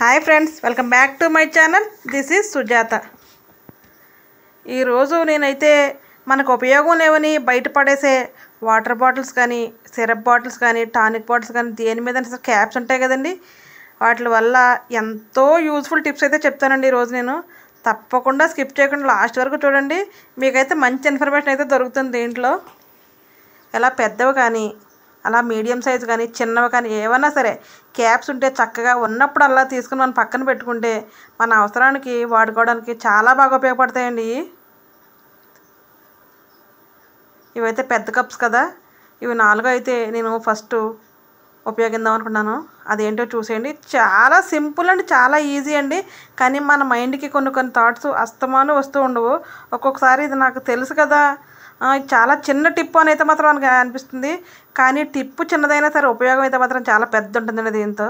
hi friends welcome back to my channel this is Sujatha ఈరోజు నేనైతే మనకు ఉపయోగం లేవని బయట పడేసే వాటర్ బాటిల్స్ కానీ సిరప్ బాటిల్స్ కానీ టానిక్ బాటిల్స్ కానీ దేని మీద క్యాప్స్ ఉంటాయి కదండి వాటి వల్ల ఎంతో యూజ్ఫుల్ టిప్స్ అయితే చెప్తానండి ఈరోజు నేను తప్పకుండా స్కిప్ చేయకుండా లాస్ట్ వరకు చూడండి మీకైతే మంచి ఇన్ఫర్మేషన్ అయితే దొరుకుతుంది దీంట్లో ఎలా పెద్దవి కానీ అలా మీడియం సైజు కానీ చిన్నవి కానీ ఏవైనా సరే క్యాప్స్ ఉంటే చక్కగా ఉన్నప్పుడు అలా తీసుకుని మనం పక్కన పెట్టుకుంటే మన అవసరానికి వాడుకోవడానికి చాలా బాగా ఉపయోగపడతాయండి ఇవైతే పెద్ద కప్స్ కదా ఇవి నాలుగు అయితే నేను ఫస్ట్ ఉపయోగిద్దాం అనుకున్నాను అదేంటో చూసేయండి చాలా సింపుల్ అండి చాలా ఈజీ అండి కానీ మన మైండ్కి కొన్ని కొన్ని థాట్స్ అస్తమాను వస్తూ ఉండవు ఒక్కొక్కసారి ఇది నాకు తెలుసు కదా చాలా చిన్న టిప్పు అని అయితే మాత్రం మనకు అనిపిస్తుంది కానీ టిప్పు చిన్నదైనా సరే ఉపయోగం అయితే మాత్రం చాలా పెద్ద ఉంటుందండి దీంతో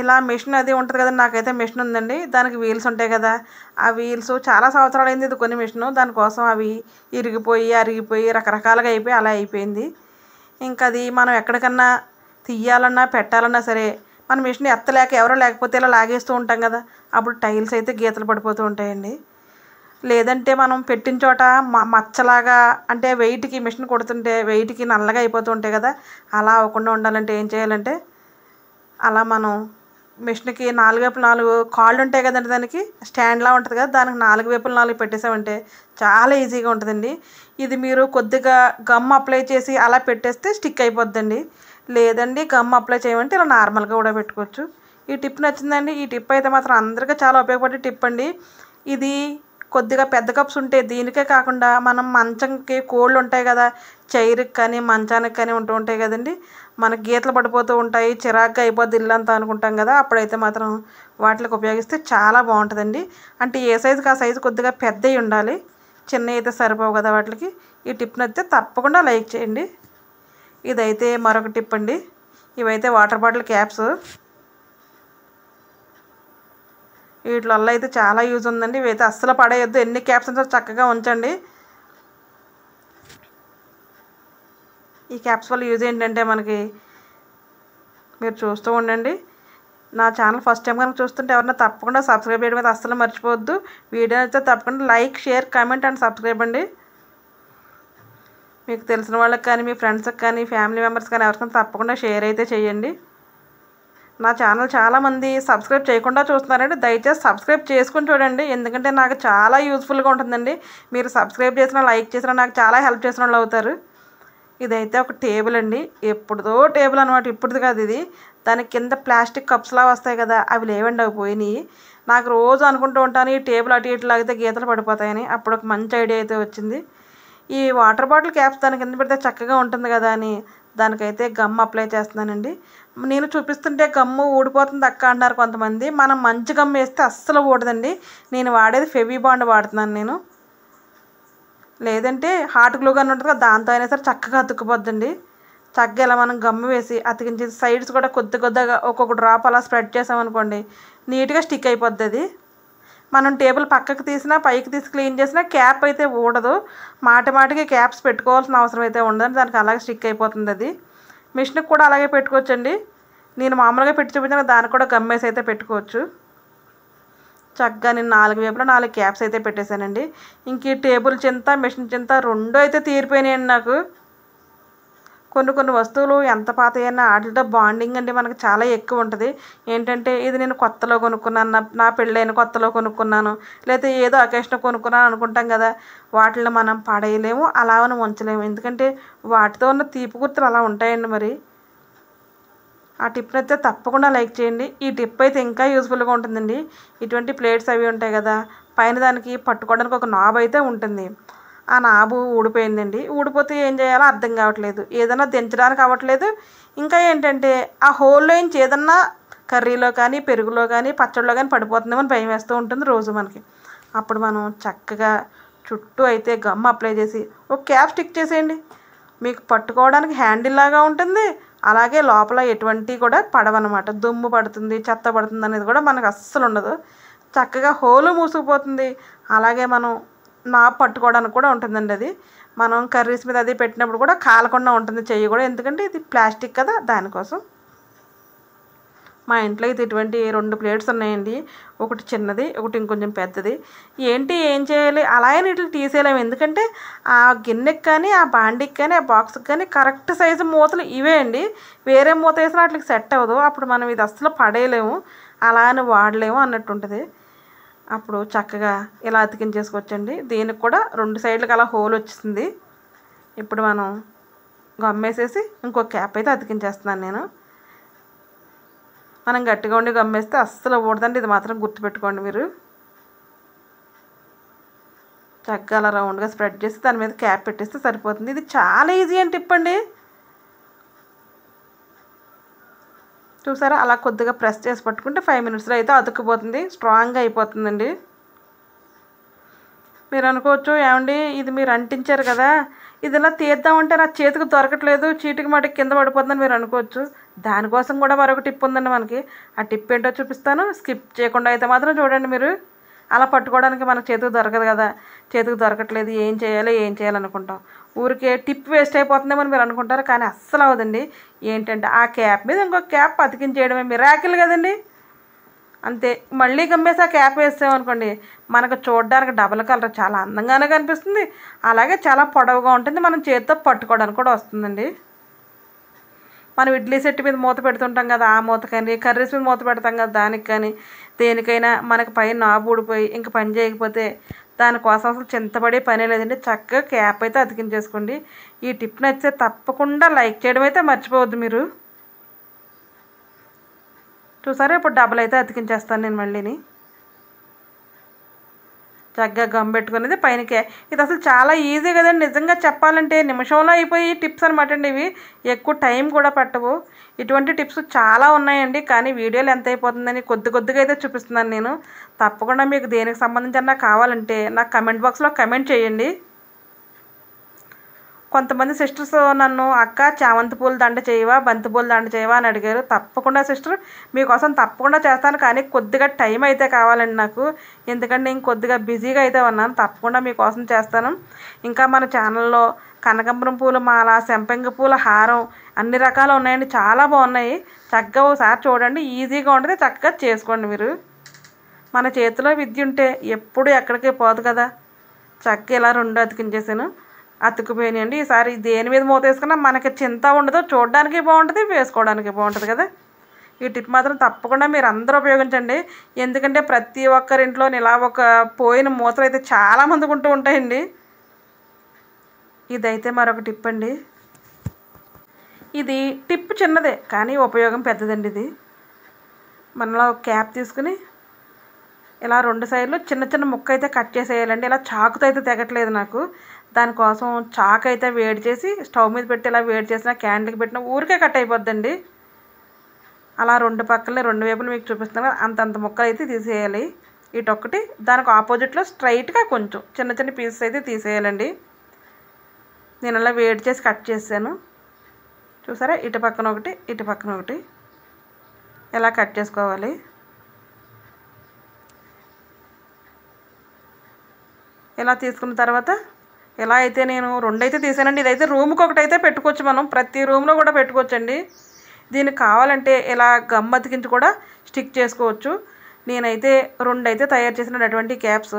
ఇలా మిషన్ అది ఉంటుంది కదండి నాకైతే మిషన్ ఉందండి దానికి వీల్స్ ఉంటాయి కదా ఆ వీల్స్ చాలా సంవత్సరాలు అయింది ఇది కొన్ని మిషన్ దానికోసం అవి ఇరిగిపోయి అరిగిపోయి రకరకాలుగా అయిపోయి అలా అయిపోయింది ఇంకా అది మనం ఎక్కడికన్నా తీయాలన్నా పెట్టాలన్నా సరే మన మిషన్ ఎత్తలేక ఎవరో లేకపోతే ఇలా లాగేస్తూ ఉంటాం కదా అప్పుడు టైల్స్ అయితే గీతలు పడిపోతూ ఉంటాయండి లేదంటే మనం పెట్టిన చోట మచ్చలాగా అంటే వెయిట్కి మిషన్ కొడుతుంటే వెయిట్కి నల్లగా అయిపోతూ ఉంటాయి కదా అలా అవ్వకుండా ఉండాలంటే ఏం చేయాలంటే అలా మనం మిషన్కి నాలుగు వైపులు నాలుగు కాళ్ళు ఉంటాయి కదండి దానికి స్టాండ్లా ఉంటుంది కదా దానికి నాలుగు వైపులు నాలుగు పెట్టేసామంటే చాలా ఈజీగా ఉంటుందండి ఇది మీరు కొద్దిగా గమ్ అప్లై చేసి అలా పెట్టేస్తే స్టిక్ అయిపోద్దండి లేదండి గమ్ అప్లై చేయమంటే ఇలా నార్మల్గా కూడా పెట్టుకోవచ్చు ఈ టిప్ నచ్చిందండి ఈ టిప్ అయితే మాత్రం అందరికీ చాలా ఉపయోగపడే టిప్ అండి ఇది కొద్దిగా పెద్ద కప్స్ ఉంటే దీనికే కాకుండా మనం మంచంకి కోళ్ళు ఉంటాయి కదా చైర్కి కానీ మంచానికి కానీ ఉంటూ ఉంటాయి కదండి మనకు గీతలు పడిపోతూ ఉంటాయి చిరాకు అయిపోద్ది ఇల్లంతా అనుకుంటాం కదా అప్పుడైతే మాత్రం వాటికి ఉపయోగిస్తే చాలా బాగుంటుందండి అంటే ఏ సైజుకి ఆ సైజు కొద్దిగా పెద్దవి ఉండాలి చిన్నవి అయితే సరిపోవు కదా వాటికి ఈ టిప్ నచ్చితే తప్పకుండా లైక్ చేయండి ఇదైతే మరొక టిప్ అండి ఇవైతే వాటర్ బాటిల్ క్యాప్స్ వీటిలల్ల అయితే చాలా యూజ్ ఉందండి ఇవైతే అస్సలు పడేయొద్దు ఎన్ని క్యాప్స్ క్యాప్షన్స్ చక్కగా ఉంచండి ఈ క్యాప్స్ వల్ల యూజ్ ఏంటంటే మనకి మీరు చూస్తూ ఉండండి నా ఛానల్ ఫస్ట్ టైం కనుక చూస్తుంటే ఎవరైనా తప్పకుండా సబ్స్క్రైబ్ చేయడం అయితే అస్సలు మర్చిపోవద్దు వీడియో అయితే తప్పకుండా like share comment and subscribe అండి మీకు తెలిసిన వాళ్ళకి కానీ మీ ఫ్రెండ్స్కి కానీ ఫ్యామిలీ మెంబర్స్ కానీ ఎవరికైనా తప్పకుండా షేర్ అయితే చేయండి నా ఛానల్ చాలామంది సబ్స్క్రైబ్ చేయకుండా చూస్తున్నారండి దయచేసి సబ్స్క్రైబ్ చేసుకుని చూడండి ఎందుకంటే నాకు చాలా యూజ్ఫుల్గా ఉంటుందండి మీరు సబ్స్క్రైబ్ చేసిన లైక్ చేసిన నాకు చాలా హెల్ప్ చేసిన వాళ్ళు అవుతారు ఇదైతే ఒక టేబుల్ అండి ఎప్పుడుదో టేబుల్ అనమాట ఇప్పుడుది కాదు ఇది దాని కింద ప్లాస్టిక్ కప్స్లా వస్తాయి కదా అవి లేవండి అవి పోయినాయి నాకు రోజు అనుకుంటూ ఉంటాను ఈ టేబుల్ అటు ఇటు లాగితే గీతలు పడిపోతాయని అప్పుడు ఒక మంచి ఐడియా అయితే వచ్చింది ఈ వాటర్ బాటిల్ క్యాప్స్ దాని కింద పెడితే చక్కగా ఉంటుంది కదా అని దానికైతే గమ్ అప్లై చేస్తున్నానండి నేను చూపిస్తుంటే గమ్ము ఊడిపోతుంది అక్క అన్నారు కొంతమంది మనం మంచి గమ్ము వేస్తే అస్సలు ఊడదండి నేను వాడేది ఫెవీ బాండ్ వాడుతున్నాను నేను లేదంటే హాట్ గ్లూ కానీ ఉంటుంది కదా దాంతో అయినా సరే చక్కగా అతుక్కుపోద్దండి చక్కగా ఇలా మనం గమ్ము వేసి అతికించి సైడ్స్ కూడా కొద్ది కొద్దిగా ఒక్కొక్క డ్రాప్ అలా స్ప్రెడ్ చేసామనుకోండి నీట్గా స్టిక్ అయిపోద్ది అది మనం టేబుల్ పక్కకు తీసినా పైకి తీసి క్లీన్ చేసినా క్యాప్ అయితే ఊడదు మాటి మాటికి క్యాప్స్ పెట్టుకోవాల్సిన అవసరం అయితే ఉండదు దానికి అలాగే స్టిక్ అయిపోతుంది అది మిషన్కి కూడా అలాగే పెట్టుకోవచ్చండి నేను మామూలుగా పెట్టి చూపించాను దానికి కూడా గమ్మేసి అయితే పెట్టుకోవచ్చు చక్కగా నేను నాలుగు వేపులు నాలుగు క్యాప్స్ అయితే పెట్టేశానండి ఇంక ఈ టేబుల్ చింత మిషన్ చింత రెండు అయితే తీరిపోయినాయండి నాకు కొన్ని కొన్ని వస్తువులు ఎంత పాతయినా వాటితో బాండింగ్ అంటే మనకు చాలా ఎక్కువ ఉంటుంది ఏంటంటే ఇది నేను కొత్తలో కొనుక్కున్నాను నా నా పెళ్ళైన కొత్తలో కొనుక్కున్నాను లేకపోతే ఏదో అకేషన్ కొనుక్కున్నాను అనుకుంటాం కదా వాటిని మనం పడేయలేము అలా మనం ఉంచలేము ఎందుకంటే వాటితో ఉన్న తీపి గుర్తులు అలా ఉంటాయండి మరి ఆ టిప్ నచ్చితే తప్పకుండా లైక్ చేయండి ఈ టిప్ అయితే ఇంకా యూస్ఫుల్గా ఉంటుందండి ఇటువంటి ప్లేట్స్ అవి ఉంటాయి కదా పైన దానికి పట్టుకోవడానికి ఒక నాబ్ అయితే ఉంటుంది ఆ నాబు ఊడిపోయిందండి ఊడిపోతే ఏం చేయాలో అర్థం కావట్లేదు ఏదైనా దించడానికి అవ్వట్లేదు ఇంకా ఏంటంటే ఆ హోల్లో నుంచి ఏదన్నా కర్రీలో కానీ పెరుగులో కానీ పచ్చడిలో కానీ పడిపోతుందేమో భయం వేస్తూ ఉంటుంది రోజు మనకి అప్పుడు మనం చక్కగా చుట్టూ అయితే గమ్ అప్లై చేసి ఒక క్యాప్ స్టిక్ చేసేయండి మీకు పట్టుకోవడానికి హ్యాండిల్ లాగా ఉంటుంది అలాగే లోపల ఎటువంటి కూడా పడవనమాట దుమ్ము పడుతుంది చెత్త పడుతుంది అనేది కూడా మనకు అస్సలు ఉండదు చక్కగా హోలు మూసుకుపోతుంది అలాగే మనం నా పట్టుకోవడానికి కూడా ఉంటుందండి అది మనం కర్రీస్ మీద అది పెట్టినప్పుడు కూడా కాలకుండా ఉంటుంది చెయ్యి కూడా ఎందుకంటే ఇది ప్లాస్టిక్ కదా దానికోసం మా ఇంట్లో ఇది ఇటువంటి రెండు ప్లేట్స్ ఉన్నాయండి ఒకటి చిన్నది ఒకటి ఇంకొంచెం పెద్దది ఏంటి ఏం చేయాలి అలా అని ఇట్లా తీసేయలేము ఎందుకంటే ఆ గిన్నెకి కానీ ఆ బాండికి కానీ ఆ బాక్స్కి కానీ కరెక్ట్ సైజు మూతలు ఇవే అండి వేరే మూత వేసినా వాటికి సెట్ అవ్వదు అప్పుడు మనం ఇది అస్సలు పడేయలేము అలా అని వాడలేము అన్నట్టు ఉంటుంది అప్పుడు చక్కగా ఇలా అతికించేసుకోవచ్చండి దీనికి కూడా రెండు సైడ్లకు అలా హోల్ వచ్చింది ఇప్పుడు మనం గమ్మేసేసి ఇంకో క్యాప్ అయితే అతికించేస్తున్నాను నేను మనం గట్టిగా ఉండి గమ్మేస్తే అస్సలు ఊడదండి ఇది మాత్రం గుర్తుపెట్టుకోండి మీరు చక్కగా అలా రౌండ్గా స్ప్రెడ్ చేసి దాని మీద క్యాప్ పెట్టేస్తే సరిపోతుంది ఇది చాలా ఈజీ అండి ఇప్పండి చూసారా అలా కొద్దిగా ప్రెస్ చేసి పట్టుకుంటే ఫైవ్ మినిట్స్లో అయితే అతుక్కుపోతుంది స్ట్రాంగ్గా అయిపోతుందండి మీరు అనుకోవచ్చు ఏమండి ఇది మీరు అంటించారు కదా ఇది ఇలా తీద్దామంటే నా చేతికి దొరకట్లేదు చీటికి మాటికి కింద పడిపోతుందని మీరు అనుకోవచ్చు దానికోసం కూడా మరొక టిప్ ఉందండి మనకి ఆ టిప్ ఏంటో చూపిస్తాను స్కిప్ చేయకుండా అయితే మాత్రం చూడండి మీరు అలా పట్టుకోవడానికి మనకు చేతికి దొరకదు కదా చేతికి దొరకట్లేదు ఏం చేయాలో ఏం చేయాలనుకుంటాం ఊరికే టిప్ వేస్ట్ అయిపోతుందేమో మీరు అనుకుంటారు కానీ అస్సలు అవదండి ఏంటంటే ఆ క్యాప్ మీద ఇంకో క్యాప్ అతికించేయడమే మిరాకిల్ కదండి అంతే మళ్ళీ గమ్మేసి ఆ క్యాప్ వేసామనుకోండి మనకు చూడడానికి డబల్ కలర్ చాలా అందంగానే కనిపిస్తుంది అలాగే చాలా పొడవుగా ఉంటుంది మనం చేతితో పట్టుకోవడానికి కూడా వస్తుందండి మనం ఇడ్లీ సెట్ మీద మూత పెడుతుంటాం కదా ఆ మూత కానీ కర్రీస్ మీద మూత పెడతాం కదా దానికి కానీ దేనికైనా మనకి పైన నాబు ఊడిపోయి ఇంక పని చేయకపోతే దానికోసం అసలు చింతపడే పనే లేదండి చక్కగా క్యాప్ అయితే అతికించేసుకోండి ఈ టిప్ నచ్చితే తప్పకుండా లైక్ చేయడం అయితే మర్చిపోవద్దు మీరు చూసారా ఇప్పుడు డబ్బులు అయితే అతికించేస్తాను నేను మళ్ళీని చక్కగా గమ్ పెట్టుకునేది పైనకే ఇది అసలు చాలా ఈజీ కదండి నిజంగా చెప్పాలంటే నిమిషంలో అయిపోయి టిప్స్ అనమాట అండి ఇవి ఎక్కువ టైం కూడా పట్టవు ఇటువంటి టిప్స్ చాలా ఉన్నాయండి కానీ వీడియోలు ఎంత అయిపోతుందని కొద్ది కొద్దిగా అయితే చూపిస్తున్నాను నేను తప్పకుండా మీకు దేనికి సంబంధించి కావాలంటే నాకు కమెంట్ బాక్స్లో కమెంట్ చేయండి కొంతమంది సిస్టర్స్ నన్ను అక్క చామంతి పూల దండ చేయవా బంతి పూల దండ చేయవా అని అడిగారు తప్పకుండా సిస్టర్ మీకోసం తప్పకుండా చేస్తాను కానీ కొద్దిగా టైం అయితే కావాలండి నాకు ఎందుకంటే నేను కొద్దిగా బిజీగా అయితే ఉన్నాను తప్పకుండా మీకోసం చేస్తాను ఇంకా మన ఛానల్లో కనకంబరం పూల మాల సెంపంగి పూల హారం అన్ని రకాలు ఉన్నాయండి చాలా బాగున్నాయి చక్కగా ఒకసారి చూడండి ఈజీగా ఉంటుంది చక్కగా చేసుకోండి మీరు మన చేతిలో విద్య ఉంటే ఎప్పుడు ఎక్కడికి పోదు కదా చక్కగా ఇలా రెండు అతికించేసాను అతుక్కుపోయినాయండి ఈసారి దేని మీద మూత వేసుకున్నా మనకి చింత ఉండదు చూడడానికి బాగుంటుంది వేసుకోవడానికి బాగుంటుంది కదా ఈ టిప్ మాత్రం తప్పకుండా మీరు అందరూ ఉపయోగించండి ఎందుకంటే ప్రతి ఒక్కరింట్లో ఇలా ఒక పోయిన మూతలు అయితే మంది ఉంటూ ఉంటాయండి ఇదైతే మరొక టిప్ అండి ఇది టిప్ చిన్నదే కానీ ఉపయోగం పెద్దదండి ఇది మనలో క్యాప్ తీసుకుని ఇలా రెండు సైడ్లు చిన్న చిన్న ముక్క అయితే కట్ చేసేయాలండి ఇలా చాకుతో అయితే తెగట్లేదు నాకు దానికోసం చాకు అయితే వేడి చేసి స్టవ్ మీద పెట్టి ఇలా వేడి చేసిన క్యాండిల్కి పెట్టిన ఊరికే కట్ అయిపోద్దండి అలా రెండు పక్కలే రెండు వేపులు మీకు అంత అంతంత ముక్కలు అయితే తీసేయాలి ఇటొక్కటి దానికి ఆపోజిట్లో స్ట్రైట్గా కొంచెం చిన్న చిన్న పీసెస్ అయితే తీసేయాలండి నేను అలా వేడి చేసి కట్ చేశాను చూసారా ఇటు పక్కన ఒకటి ఇటు పక్కన ఒకటి ఇలా కట్ చేసుకోవాలి ఇలా తీసుకున్న తర్వాత ఇలా అయితే నేను రెండైతే తీసానండి ఇదైతే రూమ్కి ఒకటైతే పెట్టుకోవచ్చు మనం ప్రతి రూమ్లో కూడా పెట్టుకోవచ్చండి దీనికి కావాలంటే ఇలా గమ్ అతికించి కూడా స్టిక్ చేసుకోవచ్చు నేనైతే రెండైతే తయారు చేసిన అటువంటి క్యాప్స్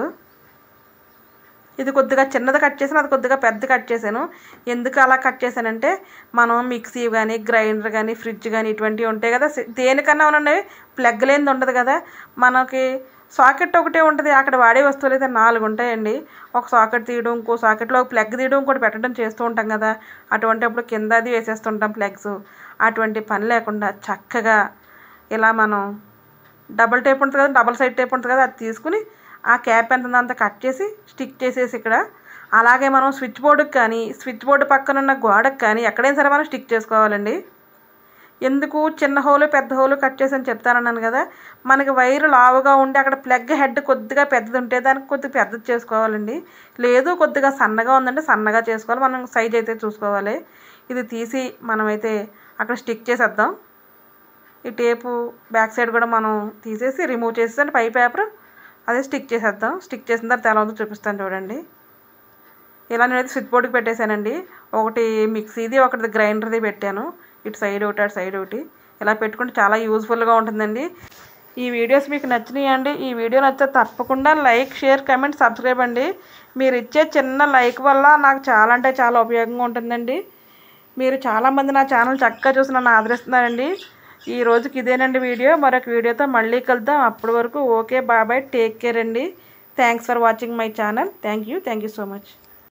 ఇది కొద్దిగా చిన్నది కట్ చేసాను అది కొద్దిగా పెద్ద కట్ చేశాను ఎందుకు అలా కట్ చేశానంటే మనం మిక్సీ కానీ గ్రైండర్ కానీ ఫ్రిడ్జ్ కానీ ఇటువంటివి ఉంటాయి కదా దేనికన్నా ఉన్నాయి ప్లగ్ లేనిది ఉండదు కదా మనకి సాకెట్ ఒకటే ఉంటుంది అక్కడ వాడే వస్తువులు అయితే నాలుగు ఉంటాయండి ఒక సాకెట్ తీయడం ఇంకో సాకెట్లో ప్లగ్ తీయడం కూడా పెట్టడం చేస్తూ ఉంటాం కదా అటువంటి అప్పుడు కింద అది వేసేస్తుంటాం ప్లగ్స్ అటువంటి పని లేకుండా చక్కగా ఇలా మనం డబల్ టేప్ ఉంటుంది కదా డబల్ సైడ్ టేప్ ఉంటుంది కదా అది తీసుకుని ఆ క్యాప్ ఎంత అంతా కట్ చేసి స్టిక్ చేసేసి ఇక్కడ అలాగే మనం స్విచ్ బోర్డుకి కానీ స్విచ్ బోర్డు పక్కన ఉన్న గోడకు కానీ ఎక్కడైనా సరే మనం స్టిక్ చేసుకోవాలండి ఎందుకు చిన్న హోలు పెద్ద హోలు కట్ చేసి చెప్తానన్నాను కదా మనకి వైరు లావుగా ఉండి అక్కడ ప్లగ్ హెడ్ కొద్దిగా పెద్దది ఉంటే దానికి కొద్దిగా పెద్దది చేసుకోవాలండి లేదు కొద్దిగా సన్నగా ఉందంటే సన్నగా చేసుకోవాలి మనం సైజ్ అయితే చూసుకోవాలి ఇది తీసి మనమైతే అక్కడ స్టిక్ చేసేద్దాం ఈ టేపు బ్యాక్ సైడ్ కూడా మనం తీసేసి రిమూవ్ చేసేసి పై పేపర్ అదే స్టిక్ చేసేద్దాం స్టిక్ చేసిన తర్వాత ఎలా ఉందో చూపిస్తాను చూడండి ఇలా నేనైతే స్విచ్ బోర్డుకి పెట్టేశానండి ఒకటి మిక్సీది ఒకటి గ్రైండర్ది పెట్టాను ఇటు సైడ్ ఒకటి అటు సైడ్ ఒకటి ఇలా పెట్టుకుంటే చాలా యూజ్ఫుల్గా ఉంటుందండి ఈ వీడియోస్ మీకు నచ్చినాయి అండి ఈ వీడియో నచ్చితే తప్పకుండా లైక్ షేర్ కమెంట్ సబ్స్క్రైబ్ అండి మీరు ఇచ్చే చిన్న లైక్ వల్ల నాకు చాలా అంటే చాలా ఉపయోగంగా ఉంటుందండి మీరు చాలామంది నా ఛానల్ చక్కగా చూసి నన్ను ఆదరిస్తున్నారండి ఈ రోజుకి ఇదేనండి వీడియో మరొక వీడియోతో మళ్ళీ కలుద్దాం అప్పటి వరకు ఓకే బాబాయ్ టేక్ కేర్ అండి thanks for watching my channel thank you thank you so much